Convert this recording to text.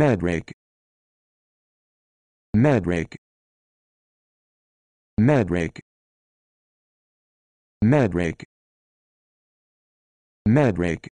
Madrake Madrake Madrake Madrake Madrake